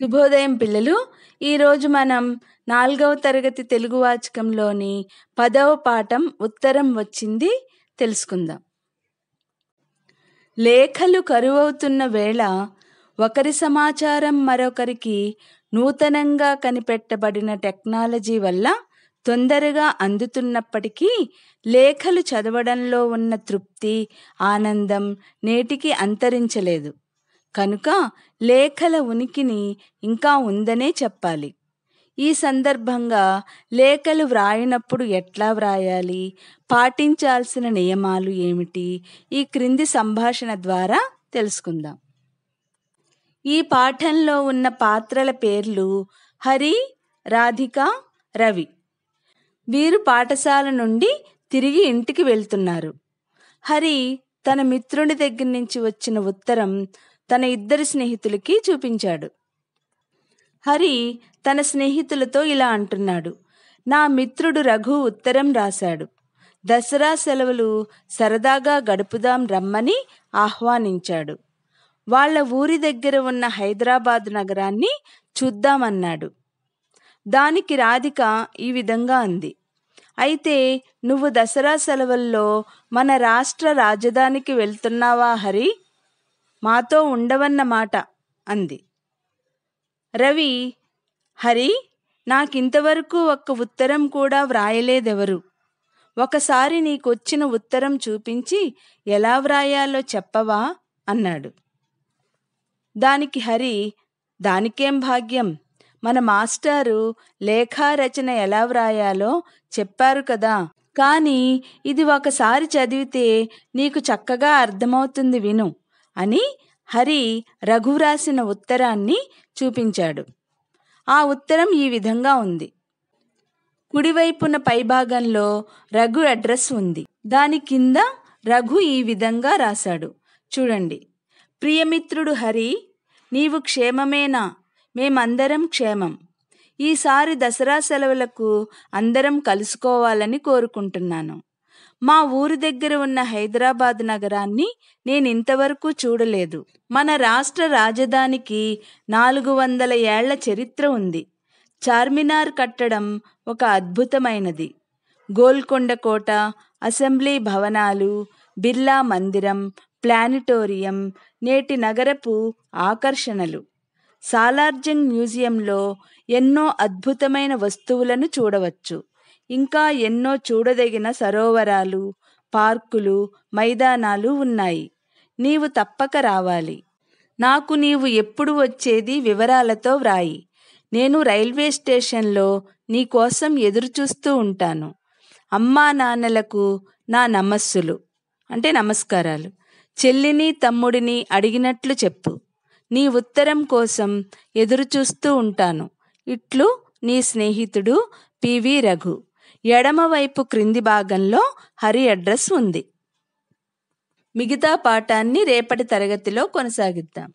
శుభోదయం పిల్లలు ఈరోజు మనం నాలుగవ తరగతి తెలుగు వాచకంలోని పదవ పాఠం ఉత్తరం వచ్చింది తెలుసుకుందాం లేఖలు కరువవుతున్న వేళ ఒకరి సమాచారం మరొకరికి నూతనంగా కనిపెట్టబడిన టెక్నాలజీ వల్ల తొందరగా అందుతున్నప్పటికీ లేఖలు చదవడంలో ఉన్న తృప్తి ఆనందం నేటికి అంతరించలేదు కనుక లేఖల ఉనికిని ఇంకా ఉందనే చెప్పాలి ఈ సందర్భంగా లేఖలు వ్రాయినప్పుడు ఎట్లా వ్రాయాలి పాటించాల్సిన నియమాలు ఏమిటి ఈ క్రింది సంభాషణ ద్వారా తెలుసుకుందాం ఈ పాఠంలో ఉన్న పాత్రల పేర్లు హరి రాధిక రవి వీరు పాఠశాల నుండి తిరిగి ఇంటికి వెళ్తున్నారు హరి తన మిత్రుని దగ్గర నుంచి వచ్చిన ఉత్తరం తన ఇద్దరి స్నేహితులకి చూపించాడు హరి తన స్నేహితులతో ఇలా అంటున్నాడు నా మిత్రుడు రఘు ఉత్తరం రాశాడు దసరా సెలవులు సరదాగా గడుపుదాం రమ్మని ఆహ్వానించాడు వాళ్ల ఊరి దగ్గర ఉన్న హైదరాబాద్ నగరాన్ని చూద్దామన్నాడు దానికి రాధిక ఈ విధంగా అంది అయితే నువ్వు దసరా సెలవుల్లో మన రాష్ట్ర రాజధానికి వెళ్తున్నావా హరి మాతో ఉండవన్నమాట అంది రవి హరి నాకింతవరకు ఒక్క ఉత్తరం కూడా వ్రాయలేదెవరు ఒకసారి నీకొచ్చిన ఉత్తరం చూపించి ఎలా వ్రాయాలో చెప్పవా అన్నాడు దానికి హరి దానికేం భాగ్యం మన మాస్టారు లేఖారచన ఎలా వ్రాయాలో చెప్పారు కదా కానీ ఇది ఒకసారి చదివితే నీకు చక్కగా అర్థమవుతుంది విను అని హరి రఘు రాసిన ఉత్తరాన్ని చూపించాడు ఆ ఉత్తరం ఈ విధంగా ఉంది కుడివైపున పైభాగంలో రఘు అడ్రస్ ఉంది దాని కింద రఘు ఈ విధంగా రాశాడు చూడండి ప్రియమిత్రుడు హరి నీవు క్షేమమేనా మేమందరం క్షేమం ఈసారి దసరా సెలవులకు అందరం కలుసుకోవాలని కోరుకుంటున్నాను మా ఊరు దగ్గర ఉన్న హైదరాబాద్ నగరాన్ని నేను ఇంతవరకు చూడలేదు మన రాష్ట్ర రాజధానికి నాలుగు వందల ఏళ్ల చరిత్ర ఉంది చార్మినార్ కట్టడం ఒక అద్భుతమైనది గోల్కొండ కోట అసెంబ్లీ భవనాలు బిర్లా మందిరం ప్లానిటోరియం నేటి నగరపు ఆకర్షణలు సాలార్జంగ్ మ్యూజియంలో ఎన్నో అద్భుతమైన వస్తువులను చూడవచ్చు ఇంకా ఎన్నో చూడదగిన సరోవరాలు పార్కులు మైదానాలు ఉన్నాయి నీవు తప్పక రావాలి నాకు నీవు ఎప్పుడు వచ్చేది వివరాలతో వ్రాయి నేను రైల్వే స్టేషన్లో నీకోసం ఎదురుచూస్తూ ఉంటాను అమ్మా నాన్నలకు నా నమస్సులు అంటే నమస్కారాలు చెల్లిని తమ్ముడిని అడిగినట్లు చెప్పు నీ ఉత్తరం కోసం ఎదురుచూస్తూ ఉంటాను ఇట్లు నీ స్నేహితుడు పివి రఘు ఎడమవైపు క్రింది భాగంలో హరి అడ్రస్ ఉంది మిగతా పాఠాన్ని రేపటి తరగతిలో కొనసాగిద్దాం